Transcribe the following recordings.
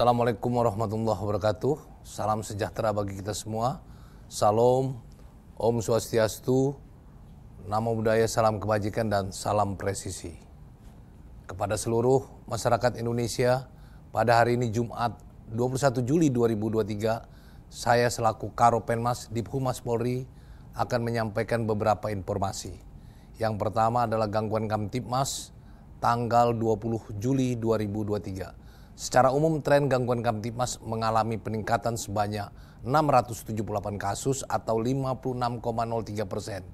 Assalamualaikum warahmatullahi wabarakatuh. Salam sejahtera bagi kita semua. Salam, Om Swastiastu, nama budaya Salam Kebajikan, dan Salam Presisi. Kepada seluruh masyarakat Indonesia, pada hari ini Jumat 21 Juli 2023, saya selaku Karopenmas di Humas Polri akan menyampaikan beberapa informasi. Yang pertama adalah gangguan Kamtipmas tanggal 20 Juli 2023. Secara umum tren gangguan Kamtipmas mengalami peningkatan sebanyak 678 kasus atau 56,03 persen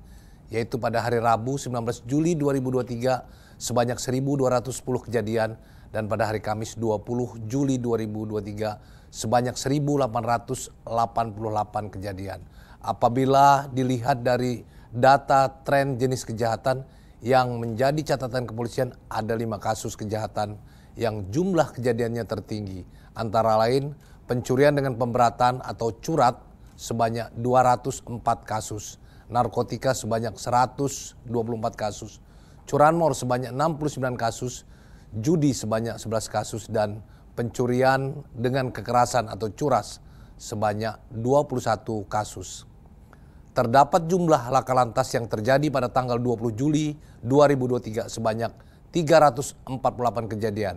yaitu pada hari Rabu 19 Juli 2023 sebanyak 1.210 kejadian dan pada hari Kamis 20 Juli 2023 sebanyak 1888 kejadian. Apabila dilihat dari data tren jenis kejahatan yang menjadi catatan kepolisian ada lima kasus kejahatan yang jumlah kejadiannya tertinggi antara lain pencurian dengan pemberatan atau curat sebanyak 204 kasus, narkotika sebanyak 124 kasus, curanmor sebanyak 69 kasus, judi sebanyak 11 kasus dan pencurian dengan kekerasan atau curas sebanyak 21 kasus. Terdapat jumlah laka lantas yang terjadi pada tanggal 20 Juli 2023 sebanyak 348 kejadian.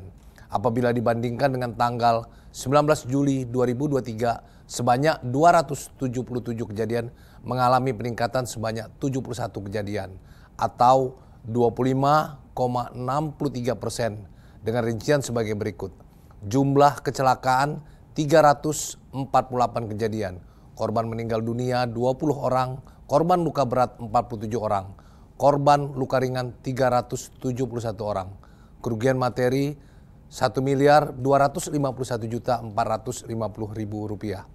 Apabila dibandingkan dengan tanggal 19 Juli 2023 sebanyak 277 kejadian mengalami peningkatan sebanyak 71 kejadian atau 25,63 persen dengan rincian sebagai berikut. Jumlah kecelakaan 348 kejadian. Korban meninggal dunia 20 orang, korban luka berat 47 orang, korban luka ringan 371 orang. Kerugian materi 1 miliar 251 juta 450 ribu rupiah.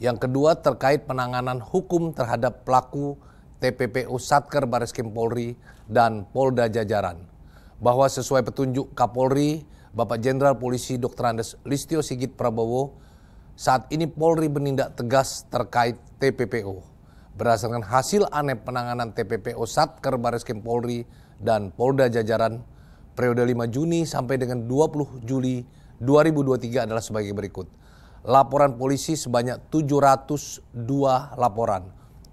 Yang kedua terkait penanganan hukum terhadap pelaku TPPU Satker Baris Kim Polri dan Polda Jajaran bahwa sesuai petunjuk Kapolri Bapak Jenderal Polisi Dr. Andes Listio Sigit Prabowo saat ini Polri menindak tegas terkait TPPU berdasarkan hasil aneh penanganan TPPU Satker Baris Kim Polri dan Polda Jajaran periode 5 Juni sampai dengan 20 Juli 2023 adalah sebagai berikut. Laporan polisi sebanyak 702 laporan.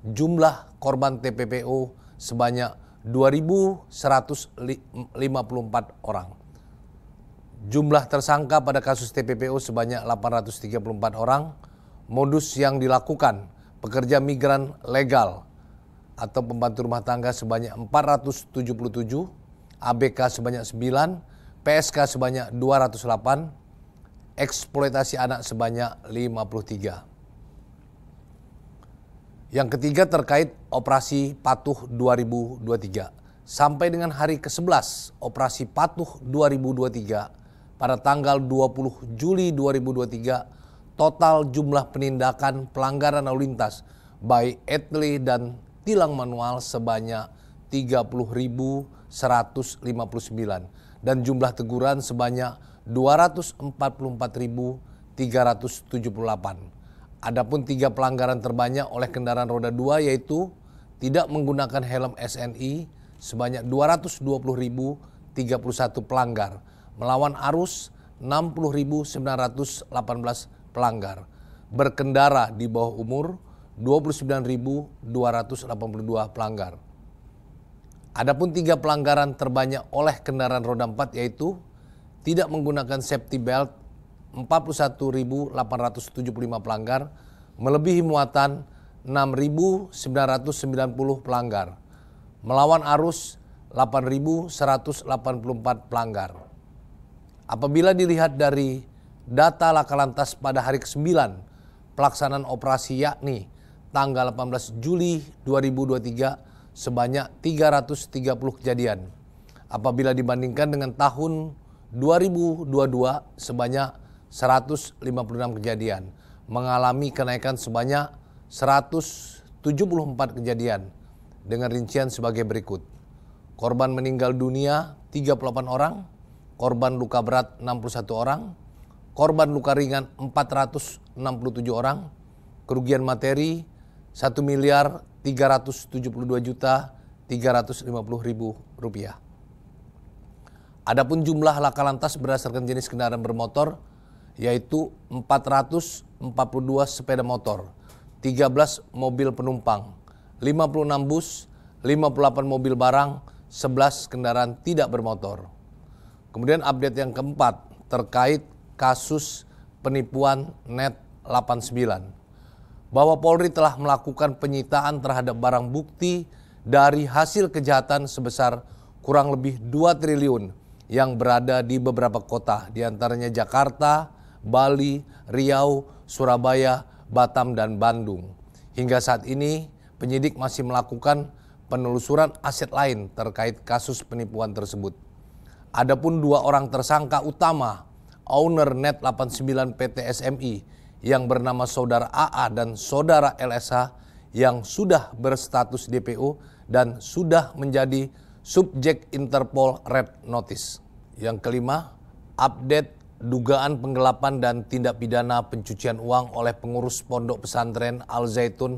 Jumlah korban TPPO sebanyak 2.154 orang. Jumlah tersangka pada kasus TPPO sebanyak 834 orang. Modus yang dilakukan pekerja migran legal atau pembantu rumah tangga sebanyak 477, ABK sebanyak 9, PSK sebanyak 208, eksploitasi anak sebanyak 53. Yang ketiga terkait operasi Patuh 2023. Sampai dengan hari ke-11 operasi Patuh 2023 pada tanggal 20 Juli 2023 total jumlah penindakan pelanggaran lalu lintas baik etle dan tilang manual sebanyak 30.159 dan jumlah teguran sebanyak 244.378. Adapun tiga pelanggaran terbanyak oleh kendaraan roda 2 yaitu tidak menggunakan helm SNI sebanyak 220.031 pelanggar, melawan arus 60.918 pelanggar, berkendara di bawah umur 29.282 pelanggar. Adapun tiga pelanggaran terbanyak oleh kendaraan roda 4 yaitu tidak menggunakan safety belt 41.875 pelanggar, melebihi muatan 6.990 pelanggar, melawan arus 8.184 pelanggar. Apabila dilihat dari data laka lantas pada hari ke-9 pelaksanaan operasi yakni tanggal 18 Juli 2023 sebanyak 330 kejadian. Apabila dibandingkan dengan tahun 2022 sebanyak 156 kejadian mengalami kenaikan sebanyak 174 kejadian dengan rincian sebagai berikut. Korban meninggal dunia 38 orang, korban luka berat 61 orang, korban luka ringan 467 orang, kerugian materi 1 miliar 372 juta 350 ribu rupiah. Adapun jumlah laka lantas berdasarkan jenis kendaraan bermotor yaitu 442 sepeda motor, 13 mobil penumpang, 56 bus, 58 mobil barang, 11 kendaraan tidak bermotor. Kemudian update yang keempat terkait kasus penipuan net 89 bahwa Polri telah melakukan penyitaan terhadap barang bukti dari hasil kejahatan sebesar kurang lebih 2 triliun yang berada di beberapa kota, diantaranya Jakarta, Bali, Riau, Surabaya, Batam, dan Bandung. Hingga saat ini, penyidik masih melakukan penelusuran aset lain terkait kasus penipuan tersebut. Adapun dua orang tersangka utama, owner Net 89 PT SMI yang bernama Saudara AA dan Saudara LSA yang sudah berstatus DPO dan sudah menjadi subjek Interpol Red Notice. Yang kelima, update dugaan penggelapan dan tindak pidana pencucian uang oleh pengurus pondok pesantren Al Zaitun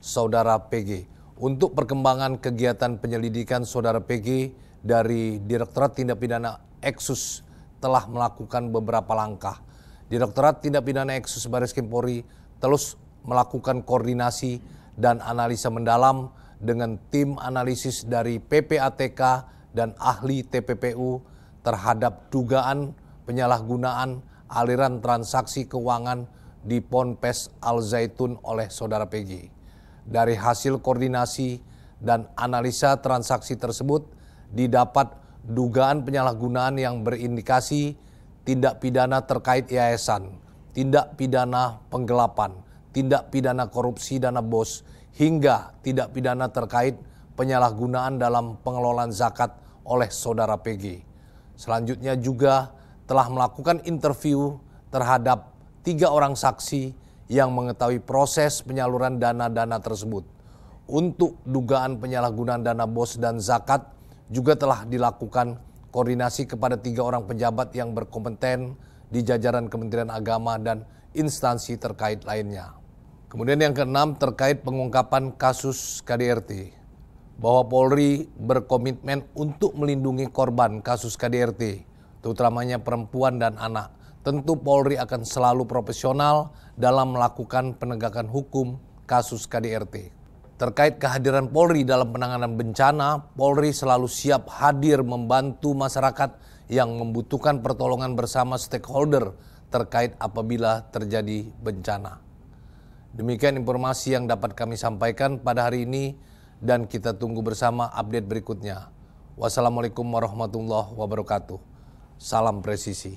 Saudara PG. Untuk perkembangan kegiatan penyelidikan Saudara PG dari Direktorat Tindak Pidana Eksus telah melakukan beberapa langkah. Direktorat Tindak Pidana Eksus Baris krimpori terus melakukan koordinasi dan analisa mendalam dengan tim analisis dari PPATK dan ahli TPPU terhadap dugaan penyalahgunaan aliran transaksi keuangan di Ponpes Al Zaitun oleh Saudara PG. Dari hasil koordinasi dan analisa transaksi tersebut didapat dugaan penyalahgunaan yang berindikasi tindak pidana terkait yayasan, tindak pidana penggelapan, tindak pidana korupsi dana bos, hingga tindak pidana terkait penyalahgunaan dalam pengelolaan zakat oleh saudara PG. Selanjutnya juga telah melakukan interview terhadap tiga orang saksi yang mengetahui proses penyaluran dana-dana tersebut. Untuk dugaan penyalahgunaan dana BOS dan zakat juga telah dilakukan koordinasi kepada tiga orang pejabat yang berkompeten di jajaran Kementerian Agama dan instansi terkait lainnya. Kemudian yang keenam terkait pengungkapan kasus KDRT. Bahwa Polri berkomitmen untuk melindungi korban kasus KDRT terutamanya perempuan dan anak. Tentu Polri akan selalu profesional dalam melakukan penegakan hukum kasus KDRT. Terkait kehadiran Polri dalam penanganan bencana, Polri selalu siap hadir membantu masyarakat yang membutuhkan pertolongan bersama stakeholder terkait apabila terjadi bencana. Demikian informasi yang dapat kami sampaikan pada hari ini dan kita tunggu bersama update berikutnya. Wassalamualaikum warahmatullahi wabarakatuh. Salam presisi.